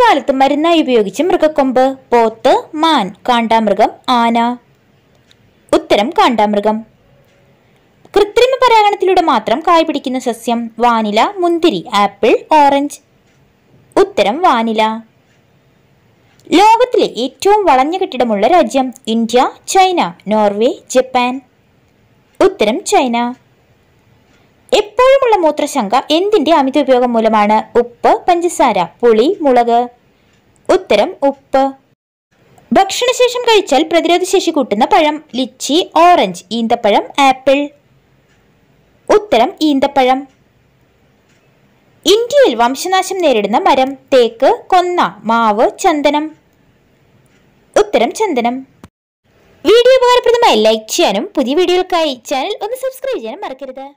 പണ്ടുകാലത്ത് മരുന്നായി ഉപയോഗിച്ച മൃഗക്കൊമ്പ് പോത്ത് മാൻ കാണ്ടാമൃഗം ആന ഉത്തരം കാണ്ടാമൃഗം കൃത്രിമ പരാഗണത്തിലൂടെ മാത്രം കായ് പിടിക്കുന്ന സസ്യം വാനില മുന്തിരി ആപ്പിൾ ഓറഞ്ച് ഉത്തരം വാനില ലോകത്തിലെ ഏറ്റവും വളഞ്ഞ കെട്ടിടമുള്ള രാജ്യം ഇന്ത്യ ചൈന നോർവേ ജപ്പാൻ ഉത്തരം ചൈന അമിതമുള്ള മൂത്രശങ്ക എന്തിന്റെ അമിത ഉപയോഗം മൂലമാണ് ഉപ്പ് പഞ്ചസാര പുളി മുളക് ഉത്തരം ഉപ്പ് ഭക്ഷണശേഷം കഴിച്ചാൽ പ്രതിരോധശേഷി കൂട്ടുന്ന പഴം ലിച്ചി ഓറഞ്ച് ഈന്തപ്പഴം ആപ്പിൾ ഉത്തരം ഈന്തപ്പഴം ഇന്ത്യയിൽ വംശനാശം നേരിടുന്ന മരം തേക്ക് കൊന്ന മാവ് ചന്ദനം ഉത്തരം ചന്ദനം വീഡിയോ ഉപകാരപ്രദമായി ലൈക്ക് ചെയ്യാനും പുതിയ വീഡിയോകൾക്കായി ചാനൽ ഒന്ന് സബ്സ്ക്രൈബ് ചെയ്യാനും മറക്കരുത്